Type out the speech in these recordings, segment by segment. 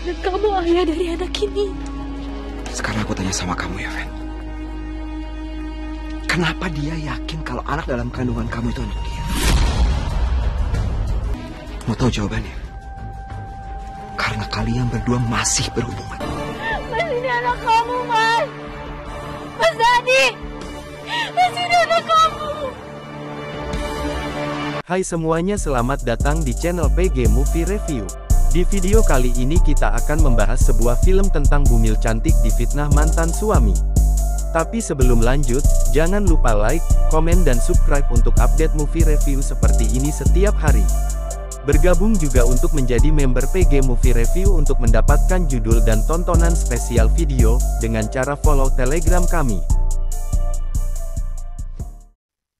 Dan kamu ayah dari anak ini. Sekarang aku tanya sama kamu ya, Ven. Kenapa dia yakin kalau anak dalam kandungan kamu itu anak dia? Mau tahu jawabannya? Karena kalian berdua masih berhubungan. Mas ini anak kamu, Mas. Mas Adi. Mas ini anak kamu. Hai semuanya selamat datang di channel PG Movie Review. Di video kali ini kita akan membahas sebuah film tentang bumil cantik di fitnah mantan suami. Tapi sebelum lanjut, jangan lupa like, komen dan subscribe untuk update movie review seperti ini setiap hari. Bergabung juga untuk menjadi member PG Movie Review untuk mendapatkan judul dan tontonan spesial video, dengan cara follow telegram kami.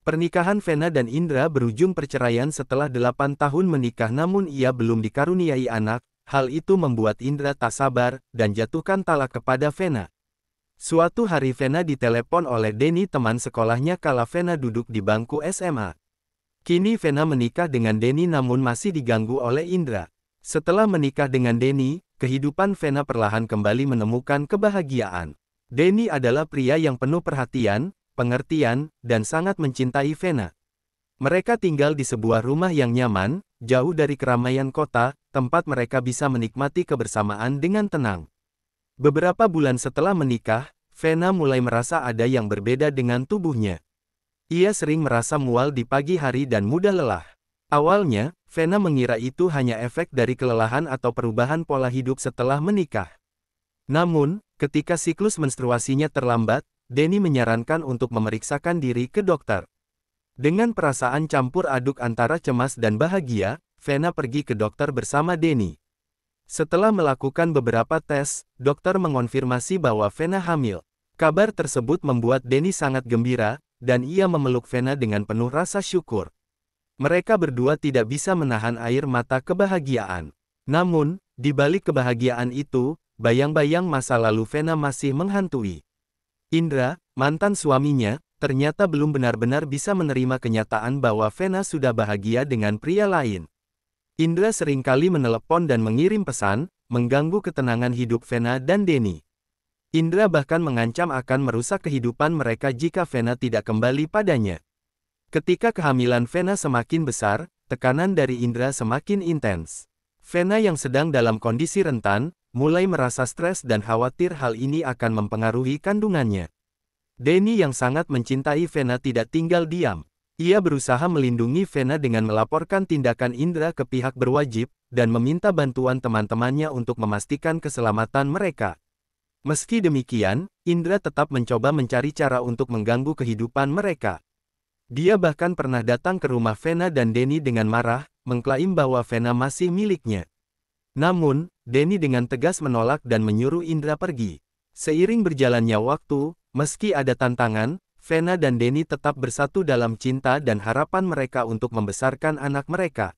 Pernikahan Vena dan Indra berujung perceraian setelah delapan tahun menikah namun ia belum dikaruniai anak, hal itu membuat Indra tak sabar, dan jatuhkan talak kepada Vena. Suatu hari Vena ditelepon oleh Denny teman sekolahnya kala Vena duduk di bangku SMA. Kini Vena menikah dengan Denny namun masih diganggu oleh Indra. Setelah menikah dengan Denny, kehidupan Vena perlahan kembali menemukan kebahagiaan. Denny adalah pria yang penuh perhatian, pengertian, dan sangat mencintai Vena. Mereka tinggal di sebuah rumah yang nyaman, jauh dari keramaian kota, tempat mereka bisa menikmati kebersamaan dengan tenang. Beberapa bulan setelah menikah, Vena mulai merasa ada yang berbeda dengan tubuhnya. Ia sering merasa mual di pagi hari dan mudah lelah. Awalnya, Vena mengira itu hanya efek dari kelelahan atau perubahan pola hidup setelah menikah. Namun, ketika siklus menstruasinya terlambat, Denny menyarankan untuk memeriksakan diri ke dokter. Dengan perasaan campur aduk antara cemas dan bahagia, Vena pergi ke dokter bersama Denny. Setelah melakukan beberapa tes, dokter mengonfirmasi bahwa Vena hamil. Kabar tersebut membuat Denny sangat gembira, dan ia memeluk Vena dengan penuh rasa syukur. Mereka berdua tidak bisa menahan air mata kebahagiaan. Namun, di balik kebahagiaan itu, bayang-bayang masa lalu Vena masih menghantui. Indra, mantan suaminya, ternyata belum benar-benar bisa menerima kenyataan bahwa Vena sudah bahagia dengan pria lain. Indra seringkali menelepon dan mengirim pesan, mengganggu ketenangan hidup Vena dan Denny. Indra bahkan mengancam akan merusak kehidupan mereka jika Vena tidak kembali padanya. Ketika kehamilan Vena semakin besar, tekanan dari Indra semakin intens. Vena yang sedang dalam kondisi rentan, mulai merasa stres dan khawatir hal ini akan mempengaruhi kandungannya. Denny yang sangat mencintai Vena tidak tinggal diam. Ia berusaha melindungi Vena dengan melaporkan tindakan Indra ke pihak berwajib, dan meminta bantuan teman-temannya untuk memastikan keselamatan mereka. Meski demikian, Indra tetap mencoba mencari cara untuk mengganggu kehidupan mereka. Dia bahkan pernah datang ke rumah Vena dan Denny dengan marah, mengklaim bahwa Vena masih miliknya. Namun, Denny dengan tegas menolak dan menyuruh Indra pergi. Seiring berjalannya waktu, meski ada tantangan, Vena dan Denny tetap bersatu dalam cinta dan harapan mereka untuk membesarkan anak mereka.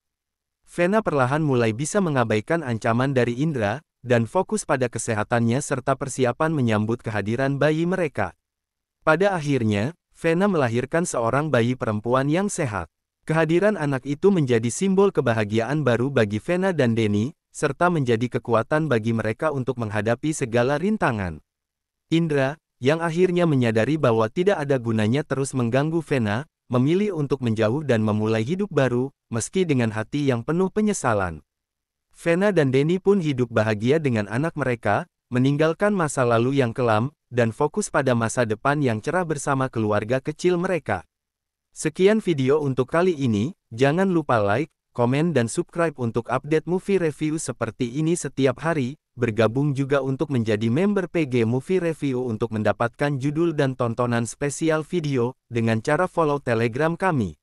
Vena perlahan mulai bisa mengabaikan ancaman dari Indra, dan fokus pada kesehatannya serta persiapan menyambut kehadiran bayi mereka. Pada akhirnya, Vena melahirkan seorang bayi perempuan yang sehat. Kehadiran anak itu menjadi simbol kebahagiaan baru bagi Vena dan Denny, serta menjadi kekuatan bagi mereka untuk menghadapi segala rintangan. Indra, yang akhirnya menyadari bahwa tidak ada gunanya terus mengganggu Vena, memilih untuk menjauh dan memulai hidup baru, meski dengan hati yang penuh penyesalan. Vena dan Denny pun hidup bahagia dengan anak mereka, meninggalkan masa lalu yang kelam, dan fokus pada masa depan yang cerah bersama keluarga kecil mereka. Sekian video untuk kali ini, jangan lupa like, komen dan subscribe untuk update movie review seperti ini setiap hari, bergabung juga untuk menjadi member PG Movie Review untuk mendapatkan judul dan tontonan spesial video, dengan cara follow telegram kami.